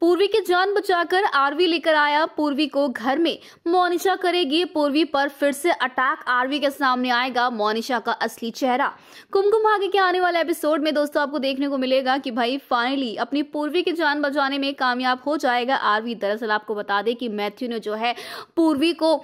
पूर्वी की जान बचाकर आरवी लेकर आया पूर्वी को घर में मोनिशा करेगी पूर्वी पर फिर से अटैक आरवी के सामने आएगा मोनिशा का असली चेहरा कुमकुम भाग्य के आने वाले एपिसोड में दोस्तों आपको देखने को मिलेगा कि भाई फाइनली अपनी पूर्वी की जान बचाने में कामयाब हो जाएगा आरवी दरअसल आपको बता दें कि मैथ्यू ने जो है पूर्वी को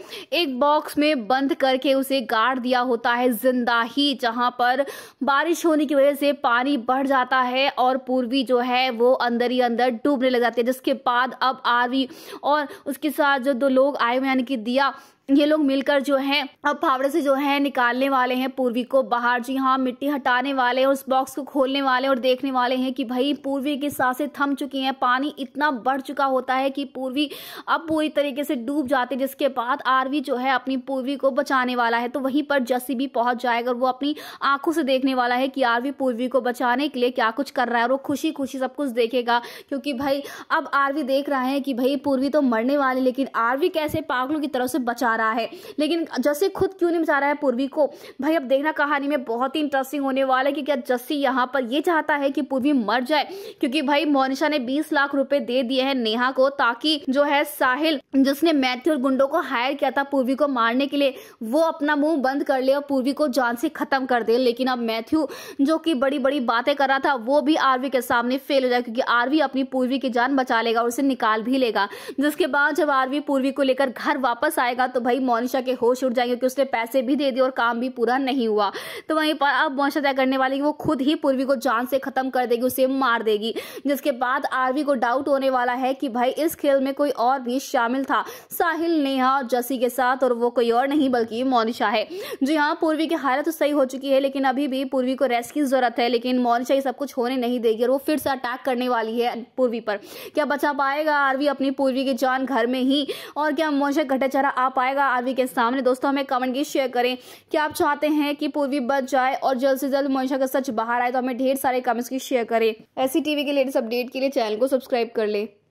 एक बॉक्स में बंद करके उसे गाड़ दिया होता है जिंदा ही जहां पर बारिश होने की वजह से पानी बढ़ जाता है और पूर्वी जो है वो अंदर ही अंदर डूबने लग जाते जिसके बाद अब आरवी और उसके साथ जो दो लोग आए हुए यानी कि दिया ये लोग मिलकर जो है अब फावड़े से जो है निकालने वाले हैं पूर्वी को बाहर जी हाँ मिट्टी हटाने वाले और उस बॉक्स को खोलने वाले और देखने वाले हैं कि भाई पूर्वी की सांसें थम चुकी हैं पानी इतना बढ़ चुका होता है कि पूर्वी अब पूरी तरीके से डूब जाते जिसके बाद आरवी जो है अपनी पूर्वी को बचाने वाला है तो वहीं पर जसी भी पहुंच जाएगा और वो अपनी आंखों से देखने वाला है कि आरवी पूर्वी को बचाने के लिए क्या कुछ कर रहा है और वो खुशी खुशी सब कुछ देखेगा क्योंकि भाई अब आरवी देख रहा है कि भाई पूर्वी तो मरने वाले लेकिन आरवी कैसे पागलों की तरफ से बचा रहा रहा है लेकिन जस्सी खुद क्यों नहीं बचा रहा है पूर्वी को भाई अब देखना कहानी में बहुत ही इंटरेस्टिंग होने वाला है क्योंकि जस्सी यहाँ पर यह चाहता है कि पूर्वी मर जाए क्योंकि भाई मोनिशा ने बीस लाख रुपए दे दिए है नेहा को ताकि जो है साहिल जिसने मैथ्यू और गुंडो को हायर किया था पूर्वी को मारने के लिए वो अपना मुंह बंद कर ले और पूर्वी को जान से खत्म कर दे लेकिन अब मैथ्यू जो कि बड़ी बड़ी बातें कर रहा था वो भी आरवी के सामने फेल हो जाए क्योंकि आरवी अपनी पूर्वी की जान बचा लेगा और उसे निकाल भी लेगा जिसके बाद जब आरवी पूर्वी को लेकर घर वापस आएगा तो भाई मोनिशा के होश उड़ जाएंगे क्योंकि उसने पैसे भी दे दिए और काम भी पूरा नहीं हुआ तो वहीं पर अब मोनिशा तय करने वाली कि वो खुद ही पूर्वी को जान से खत्म कर देगी उसे मार देगी जिसके बाद आरवी को डाउट होने वाला है कि भाई इस खेल में कोई और भी शामिल था साहिल नेहा और जसी के साथ और वो कोई और नहीं बल्कि मोनिशा है जी हाँ पूर्वी की हालत तो सही हो चुकी है लेकिन अभी भी पूर्वी को रेस्ट की जरूरत है लेकिन मोनिशा ही सब कुछ होने नहीं देगी और वो फिर से अटैक करने वाली है पूर्वी पर क्या बचा पाएगा आरवी अपनी पूर्वी की जान घर में ही और क्या मोनिशा घटाचारा आ पाएगा आएगा आरवी के सामने दोस्तों हमें कमेंट की शेयर करें कि आप चाहते हैं कि पूर्वी बच जाए और जल्द से जल्द मोनिशा का सच बाहर आए तो हमें ढेर सारे कमेंट्स की शेयर करें ऐसी टीवी के लेटेस्ट अपडेट के लिए चैनल को सब्सक्राइब कर लें